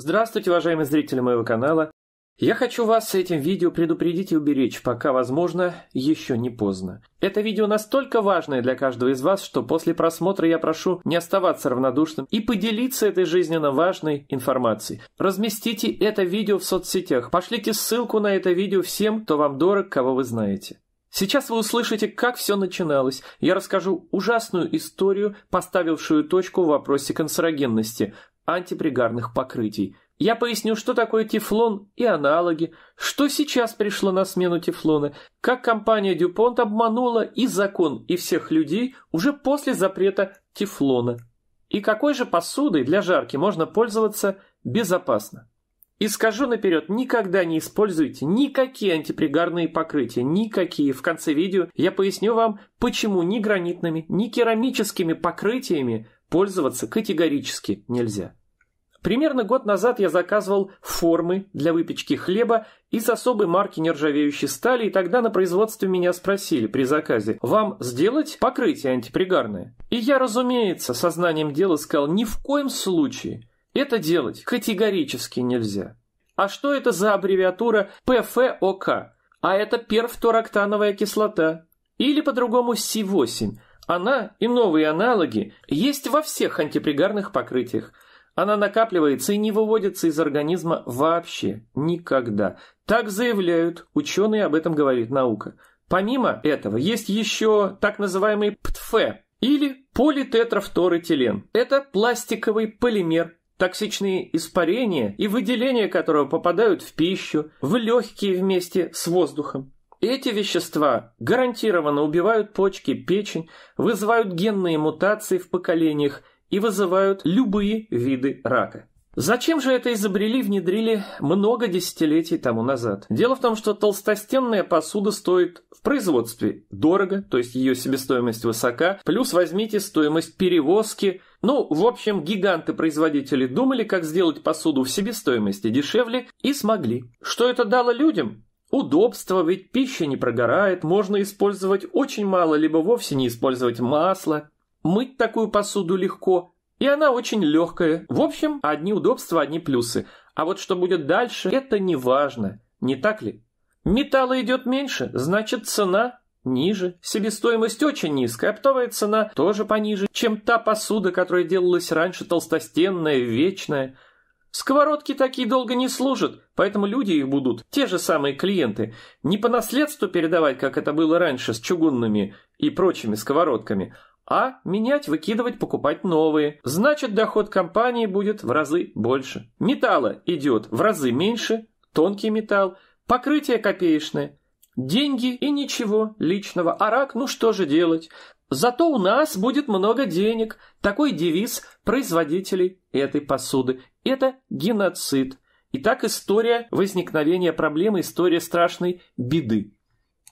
Здравствуйте, уважаемые зрители моего канала. Я хочу вас с этим видео предупредить и уберечь, пока, возможно, еще не поздно. Это видео настолько важное для каждого из вас, что после просмотра я прошу не оставаться равнодушным и поделиться этой жизненно важной информацией. Разместите это видео в соцсетях, пошлите ссылку на это видео всем, кто вам дорог, кого вы знаете. Сейчас вы услышите, как все начиналось. Я расскажу ужасную историю, поставившую точку в вопросе канцерогенности, антипригарных покрытий. Я поясню, что такое тефлон и аналоги, что сейчас пришло на смену тефлона, как компания Дюпонт обманула и закон, и всех людей уже после запрета тефлона, и какой же посудой для жарки можно пользоваться безопасно. И скажу наперед, никогда не используйте никакие антипригарные покрытия, никакие. В конце видео я поясню вам, почему ни гранитными, ни керамическими покрытиями пользоваться категорически нельзя. Примерно год назад я заказывал формы для выпечки хлеба из особой марки нержавеющей стали, и тогда на производстве меня спросили при заказе, вам сделать покрытие антипригарное? И я, разумеется, сознанием дела сказал, ни в коем случае. Это делать категорически нельзя. А что это за аббревиатура ПФОК? А это перфтороктановая кислота. Или по-другому Си8. Она и новые аналоги есть во всех антипригарных покрытиях – она накапливается и не выводится из организма вообще, никогда. Так заявляют ученые, об этом говорит наука. Помимо этого, есть еще так называемый ПТФ или политетрафторэтилен. Это пластиковый полимер, токсичные испарения и выделения которого попадают в пищу, в легкие вместе с воздухом. Эти вещества гарантированно убивают почки, печень, вызывают генные мутации в поколениях и вызывают любые виды рака. Зачем же это изобрели, внедрили много десятилетий тому назад? Дело в том, что толстостенная посуда стоит в производстве дорого, то есть ее себестоимость высока, плюс возьмите стоимость перевозки. Ну, в общем, гиганты-производители думали, как сделать посуду в себестоимости дешевле, и смогли. Что это дало людям? Удобство, ведь пища не прогорает, можно использовать очень мало, либо вовсе не использовать масло, Мыть такую посуду легко, и она очень легкая. В общем, одни удобства, одни плюсы. А вот что будет дальше, это не важно, не так ли? Металла идет меньше, значит цена ниже. Себестоимость очень низкая, оптовая цена тоже пониже, чем та посуда, которая делалась раньше, толстостенная, вечная. Сковородки такие долго не служат, поэтому люди их будут, те же самые клиенты, не по наследству передавать, как это было раньше с чугунными и прочими сковородками, а менять, выкидывать, покупать новые. Значит, доход компании будет в разы больше. Металла идет в разы меньше, тонкий металл, покрытие копеечное. Деньги и ничего личного. А рак, ну что же делать? Зато у нас будет много денег. Такой девиз производителей этой посуды. Это геноцид. Итак, история возникновения проблемы, история страшной беды.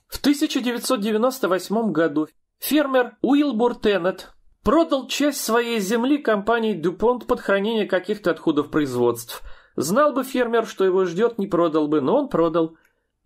В 1998 году Фермер Уилбур Теннет продал часть своей земли компании Дюпонт под хранение каких-то отходов производств. Знал бы фермер, что его ждет, не продал бы, но он продал.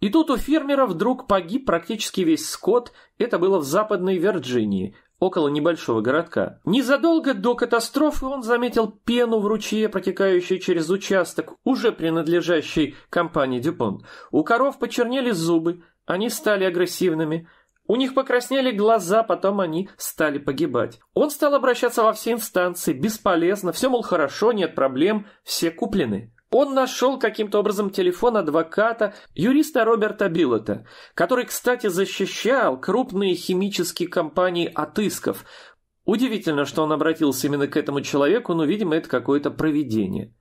И тут у фермера вдруг погиб практически весь скот, это было в Западной Вирджинии, около небольшого городка. Незадолго до катастрофы он заметил пену в ручье, протекающей через участок, уже принадлежащий компании Дюпон. У коров почернели зубы, они стали агрессивными – у них покраснели глаза, потом они стали погибать. Он стал обращаться во все инстанции, бесполезно, все, мол, хорошо, нет проблем, все куплены. Он нашел каким-то образом телефон адвоката, юриста Роберта Биллета, который, кстати, защищал крупные химические компании от исков. Удивительно, что он обратился именно к этому человеку, но, видимо, это какое-то провидение.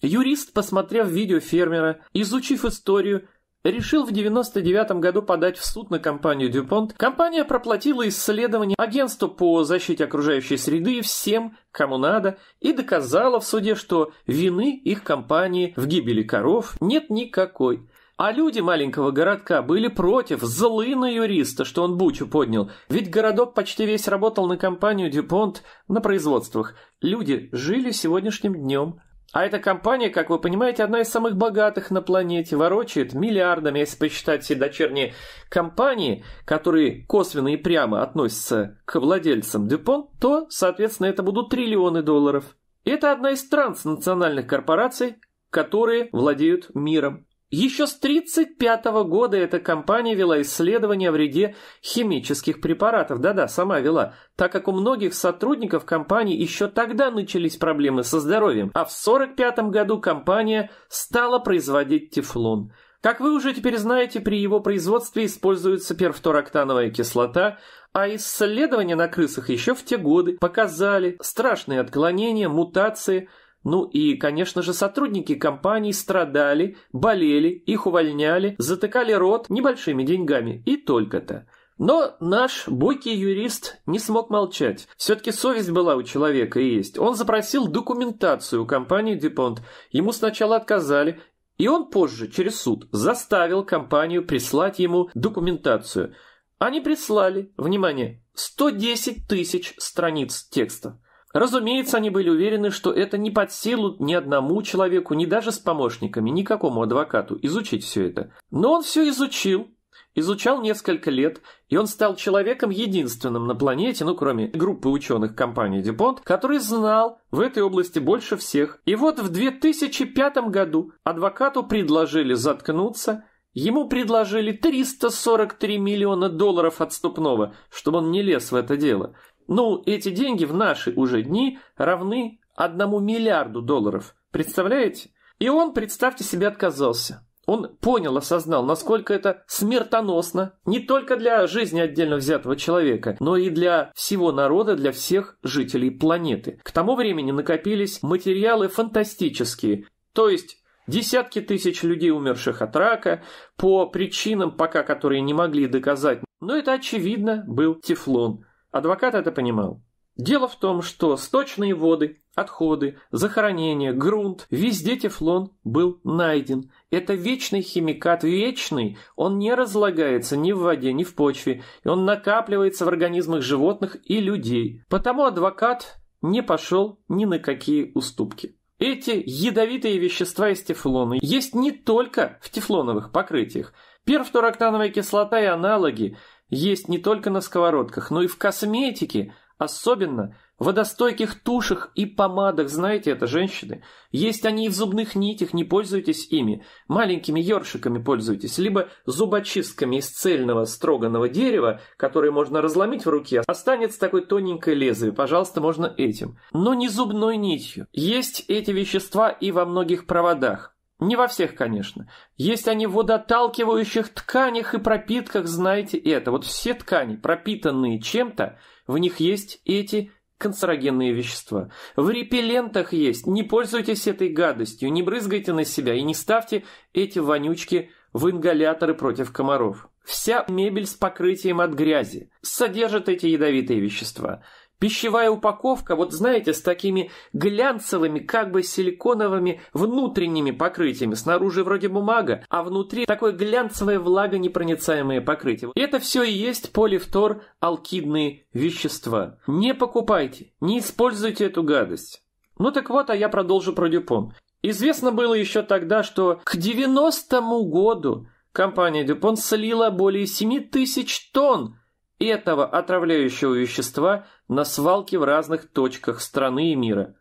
Юрист, посмотрев видео фермера, изучив историю, решил в 99 году подать в суд на компанию Дюпонт. Компания проплатила исследование агентству по защите окружающей среды всем, кому надо, и доказала в суде, что вины их компании в гибели коров нет никакой. А люди маленького городка были против, злы на юриста, что он бучу поднял. Ведь городок почти весь работал на компанию Дюпонт на производствах. Люди жили сегодняшним днем, а эта компания, как вы понимаете, одна из самых богатых на планете, ворочает миллиардами, если посчитать все дочерние компании, которые косвенно и прямо относятся к владельцам Дюпон, то, соответственно, это будут триллионы долларов. Это одна из транснациональных корпораций, которые владеют миром. Еще с 1935 года эта компания вела исследования о вреде химических препаратов. Да-да, сама вела. Так как у многих сотрудников компании еще тогда начались проблемы со здоровьем. А в 1945 году компания стала производить тефлон. Как вы уже теперь знаете, при его производстве используется перфтороктановая кислота, а исследования на крысах еще в те годы показали страшные отклонения, мутации – ну и, конечно же, сотрудники компаний страдали, болели, их увольняли, затыкали рот небольшими деньгами и только-то. Но наш бойкий юрист не смог молчать. Все-таки совесть была у человека и есть. Он запросил документацию у компании «Дюпонт». Ему сначала отказали, и он позже, через суд, заставил компанию прислать ему документацию. Они прислали, внимание, 110 тысяч страниц текста. Разумеется, они были уверены, что это не под силу ни одному человеку, ни даже с помощниками, никакому адвокату изучить все это. Но он все изучил, изучал несколько лет, и он стал человеком единственным на планете, ну кроме группы ученых компании DuPont, который знал в этой области больше всех. И вот в 2005 году адвокату предложили заткнуться, ему предложили 343 миллиона долларов отступного, чтобы он не лез в это дело. Ну, эти деньги в наши уже дни равны одному миллиарду долларов. Представляете? И он, представьте себе, отказался. Он понял, осознал, насколько это смертоносно не только для жизни отдельно взятого человека, но и для всего народа, для всех жителей планеты. К тому времени накопились материалы фантастические, то есть десятки тысяч людей, умерших от рака, по причинам пока которые не могли доказать. Но это очевидно был тефлон – Адвокат это понимал. Дело в том, что сточные воды, отходы, захоронения, грунт, везде тефлон был найден. Это вечный химикат, вечный. Он не разлагается ни в воде, ни в почве. И он накапливается в организмах животных и людей. Потому адвокат не пошел ни на какие уступки. Эти ядовитые вещества из тефлона есть не только в тефлоновых покрытиях. Перфтороктановая кислота и аналоги – есть не только на сковородках, но и в косметике, особенно в водостойких тушах и помадах, знаете это, женщины. Есть они и в зубных нитях, не пользуйтесь ими. Маленькими ёршиками пользуйтесь, либо зубочистками из цельного строганного дерева, которые можно разломить в руке. Останется такой тоненькое лезвие, пожалуйста, можно этим. Но не зубной нитью. Есть эти вещества и во многих проводах. Не во всех, конечно. Есть они в водоотталкивающих тканях и пропитках, знаете это. Вот все ткани, пропитанные чем-то, в них есть эти канцерогенные вещества. В репеллентах есть. Не пользуйтесь этой гадостью, не брызгайте на себя и не ставьте эти вонючки в ингаляторы против комаров. Вся мебель с покрытием от грязи содержит эти ядовитые вещества – Пищевая упаковка, вот знаете, с такими глянцевыми, как бы силиконовыми внутренними покрытиями. Снаружи вроде бумага, а внутри такое глянцевое влагонепроницаемое покрытие. Это все и есть полифтор алкидные вещества. Не покупайте, не используйте эту гадость. Ну так вот, а я продолжу про Дюпон. Известно было еще тогда, что к 90-му году компания Дюпон слила более 7 тысяч тонн этого отравляющего вещества на свалке в разных точках страны и мира.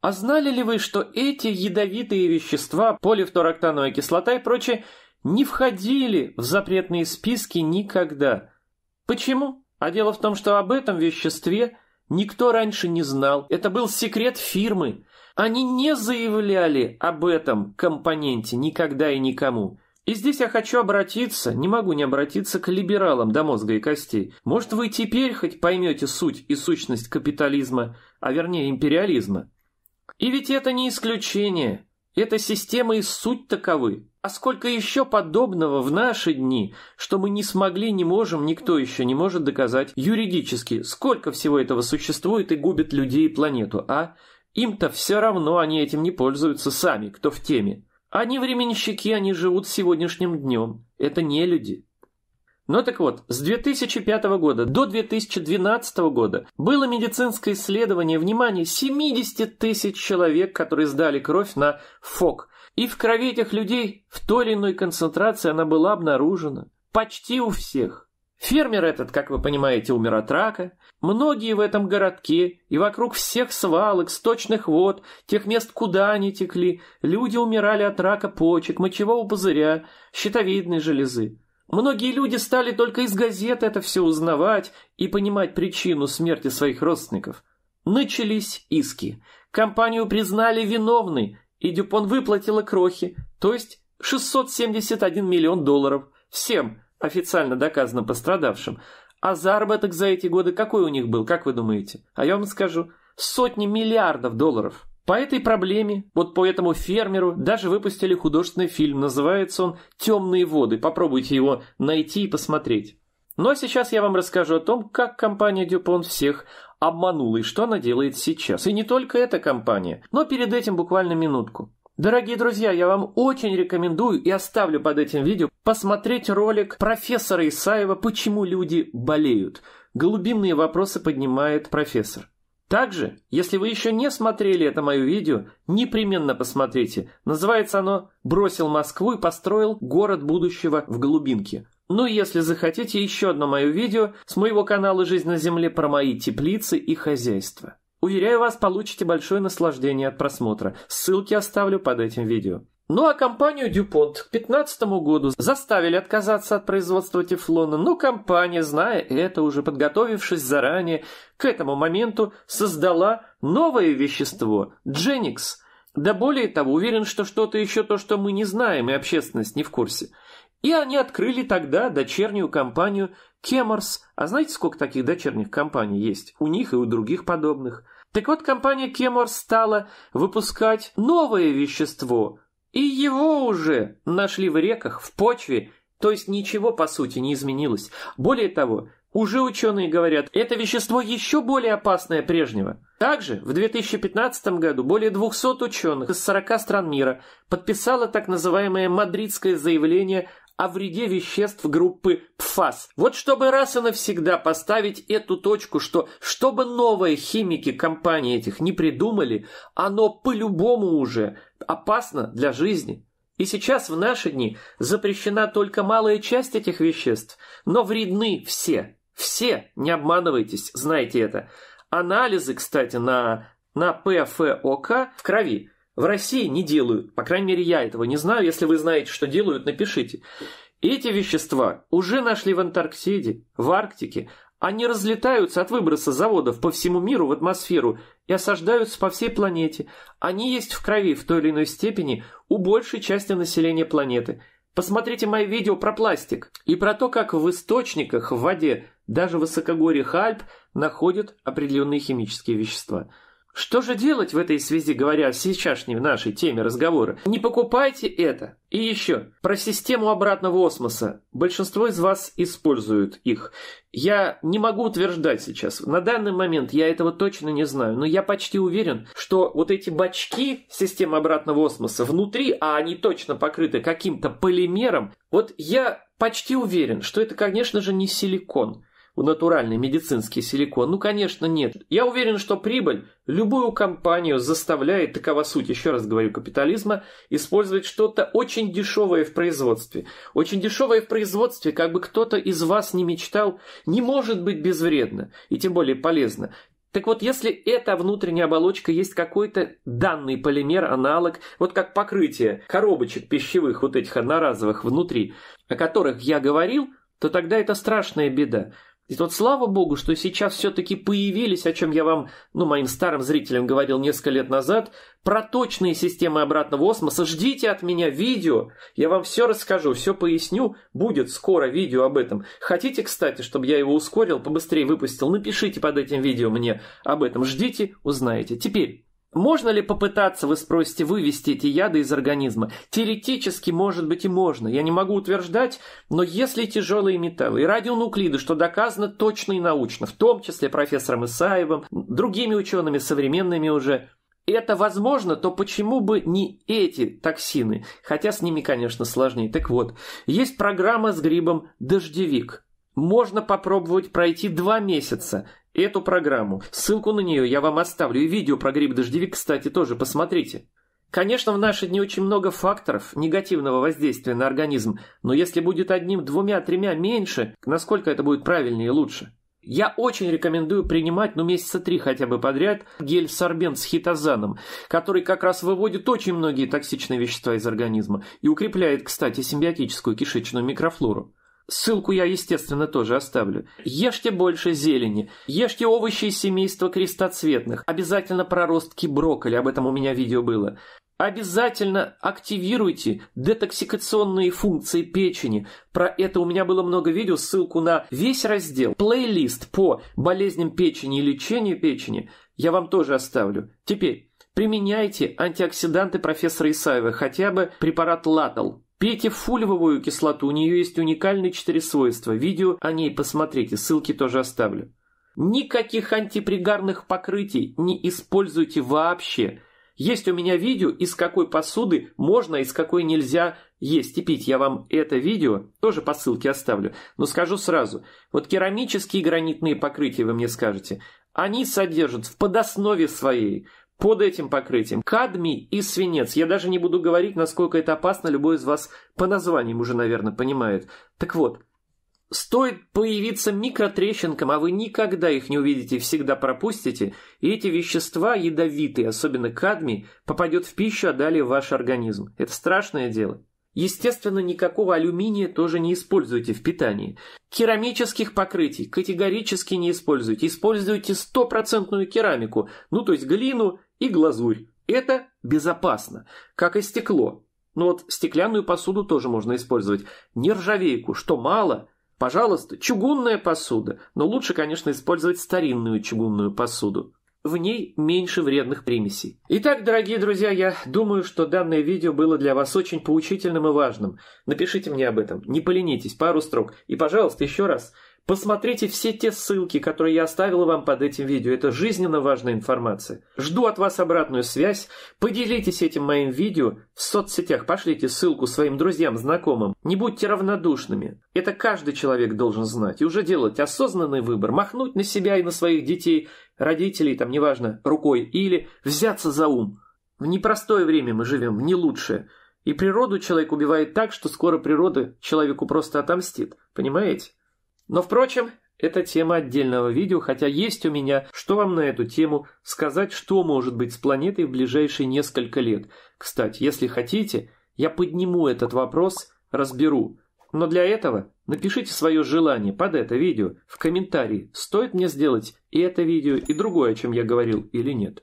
А знали ли вы, что эти ядовитые вещества, полифторактановая кислота и прочее, не входили в запретные списки никогда? Почему? А дело в том, что об этом веществе никто раньше не знал. Это был секрет фирмы. Они не заявляли об этом компоненте никогда и никому. И здесь я хочу обратиться, не могу не обратиться к либералам до мозга и костей. Может, вы теперь хоть поймете суть и сущность капитализма, а вернее империализма. И ведь это не исключение. Эта система и суть таковы. А сколько еще подобного в наши дни, что мы не смогли, не можем, никто еще не может доказать юридически, сколько всего этого существует и губит людей и планету, а? Им-то все равно они этим не пользуются сами, кто в теме. Они временщики, они живут сегодняшним днем. Это не люди. Но ну так вот, с 2005 года до 2012 года было медицинское исследование, внимание, 70 тысяч человек, которые сдали кровь на ФОК. И в крови этих людей в той или иной концентрации она была обнаружена. Почти у всех. Фермер этот, как вы понимаете, умер от рака. Многие в этом городке и вокруг всех свалок, сточных вод, тех мест, куда они текли, люди умирали от рака почек, мочевого пузыря, щитовидной железы. Многие люди стали только из газет это все узнавать и понимать причину смерти своих родственников. Начались иски. Компанию признали виновной, и Дюпон выплатила крохи, то есть 671 миллион долларов всем – официально доказано пострадавшим. А заработок за эти годы какой у них был, как вы думаете? А я вам скажу, сотни миллиардов долларов. По этой проблеме, вот по этому фермеру, даже выпустили художественный фильм. Называется он «Темные воды». Попробуйте его найти и посмотреть. Ну а сейчас я вам расскажу о том, как компания Дюпон всех обманула и что она делает сейчас. И не только эта компания, но перед этим буквально минутку. Дорогие друзья, я вам очень рекомендую и оставлю под этим видео посмотреть ролик профессора Исаева «Почему люди болеют». Голубимные вопросы поднимает профессор. Также, если вы еще не смотрели это мое видео, непременно посмотрите. Называется оно «Бросил Москву и построил город будущего в глубинке». Ну и если захотите, еще одно мое видео с моего канала «Жизнь на земле» про мои теплицы и хозяйство. Уверяю вас, получите большое наслаждение от просмотра. Ссылки оставлю под этим видео. Ну а компанию DuPont к 2015 году заставили отказаться от производства тефлона, но компания, зная это, уже подготовившись заранее, к этому моменту создала новое вещество – Дженикс. Да более того, уверен, что что-то еще то, что мы не знаем, и общественность не в курсе. И они открыли тогда дочернюю компанию Кемерс, а знаете, сколько таких дочерних компаний есть? У них и у других подобных. Так вот, компания Кеморс стала выпускать новое вещество, и его уже нашли в реках, в почве, то есть ничего по сути не изменилось. Более того, уже ученые говорят, это вещество еще более опасное прежнего. Также в 2015 году более 200 ученых из 40 стран мира подписало так называемое «Мадридское заявление о вреде веществ группы ПФАС. Вот чтобы раз и навсегда поставить эту точку, что чтобы новые химики компании этих не придумали, оно по-любому уже опасно для жизни. И сейчас в наши дни запрещена только малая часть этих веществ, но вредны все. Все, не обманывайтесь, знаете это. Анализы, кстати, на, на ПФОК в крови – в России не делают, по крайней мере я этого не знаю, если вы знаете, что делают, напишите. Эти вещества уже нашли в Антарктиде, в Арктике. Они разлетаются от выброса заводов по всему миру в атмосферу и осаждаются по всей планете. Они есть в крови в той или иной степени у большей части населения планеты. Посмотрите мои видео про пластик и про то, как в источниках в воде даже в высокогорьях Альп находят определенные химические вещества – что же делать в этой связи, говоря о сейчасшней в нашей теме разговора? Не покупайте это. И еще, про систему обратного осмоса. Большинство из вас используют их. Я не могу утверждать сейчас. На данный момент я этого точно не знаю, но я почти уверен, что вот эти бачки системы обратного осмоса внутри, а они точно покрыты каким-то полимером, вот я почти уверен, что это, конечно же, не силикон. У натуральной медицинский силикон? Ну, конечно, нет. Я уверен, что прибыль любую компанию заставляет, такова суть, еще раз говорю, капитализма, использовать что-то очень дешевое в производстве. Очень дешевое в производстве, как бы кто-то из вас не мечтал, не может быть безвредно и тем более полезно. Так вот, если эта внутренняя оболочка есть какой-то данный полимер, аналог, вот как покрытие коробочек пищевых, вот этих одноразовых внутри, о которых я говорил, то тогда это страшная беда. И вот слава богу, что сейчас все-таки появились, о чем я вам, ну, моим старым зрителям говорил несколько лет назад, проточные системы обратного осмоса. Ждите от меня видео, я вам все расскажу, все поясню, будет скоро видео об этом. Хотите, кстати, чтобы я его ускорил, побыстрее выпустил, напишите под этим видео мне об этом. Ждите, узнаете. Теперь можно ли попытаться, вы спросите, вывести эти яды из организма? Теоретически, может быть, и можно. Я не могу утверждать, но если тяжелые металлы и радионуклиды, что доказано точно и научно, в том числе профессором Исаевым, другими учеными, современными уже, это возможно, то почему бы не эти токсины? Хотя с ними, конечно, сложнее. Так вот, есть программа с грибом «Дождевик». Можно попробовать пройти два месяца эту программу. Ссылку на нее я вам оставлю. И видео про гриб-дождевик, кстати, тоже посмотрите. Конечно, в наши дни очень много факторов негативного воздействия на организм, но если будет одним, двумя, тремя меньше, насколько это будет правильнее и лучше? Я очень рекомендую принимать, ну, месяца три хотя бы подряд, гель-сорбент с хитозаном, который как раз выводит очень многие токсичные вещества из организма и укрепляет, кстати, симбиотическую кишечную микрофлору. Ссылку я, естественно, тоже оставлю. Ешьте больше зелени. Ешьте овощи из семейства крестоцветных. Обязательно проростки брокколи. Об этом у меня видео было. Обязательно активируйте детоксикационные функции печени. Про это у меня было много видео, ссылку на весь раздел, плейлист по болезням печени и лечению печени я вам тоже оставлю. Теперь применяйте антиоксиданты профессора Исаева, хотя бы препарат Латал. Пейте фулевую кислоту, у нее есть уникальные четыре свойства. Видео о ней посмотрите, ссылки тоже оставлю. Никаких антипригарных покрытий не используйте вообще. Есть у меня видео, из какой посуды можно, а из какой нельзя есть и пить. Я вам это видео тоже по ссылке оставлю. Но скажу сразу, вот керамические гранитные покрытия, вы мне скажете, они содержат в подоснове своей под этим покрытием. Кадмий и свинец. Я даже не буду говорить, насколько это опасно, любой из вас по названиям уже, наверное, понимает. Так вот, Стоит появиться микротрещинкам, а вы никогда их не увидите, всегда пропустите, и эти вещества, ядовитые, особенно кадмий, попадет в пищу, а далее в ваш организм. Это страшное дело. Естественно, никакого алюминия тоже не используйте в питании. Керамических покрытий категорически не используйте. Используйте стопроцентную керамику, ну то есть глину и глазурь. Это безопасно, как и стекло. Но ну, вот стеклянную посуду тоже можно использовать. Нержавейку, что мало – Пожалуйста, чугунная посуда, но лучше, конечно, использовать старинную чугунную посуду в ней меньше вредных примесей. Итак, дорогие друзья, я думаю, что данное видео было для вас очень поучительным и важным. Напишите мне об этом, не поленитесь, пару строк. И, пожалуйста, еще раз – Посмотрите все те ссылки, которые я оставила вам под этим видео. Это жизненно важная информация. Жду от вас обратную связь. Поделитесь этим моим видео в соцсетях. Пошлите ссылку своим друзьям, знакомым. Не будьте равнодушными. Это каждый человек должен знать и уже делать осознанный выбор. Махнуть на себя и на своих детей, родителей, там неважно, рукой или взяться за ум. В непростое время мы живем, в не лучшее. И природу человек убивает так, что скоро природа человеку просто отомстит. Понимаете? Но, впрочем, это тема отдельного видео, хотя есть у меня, что вам на эту тему сказать, что может быть с планетой в ближайшие несколько лет. Кстати, если хотите, я подниму этот вопрос, разберу. Но для этого напишите свое желание под это видео в комментарии, стоит мне сделать и это видео, и другое, о чем я говорил, или нет.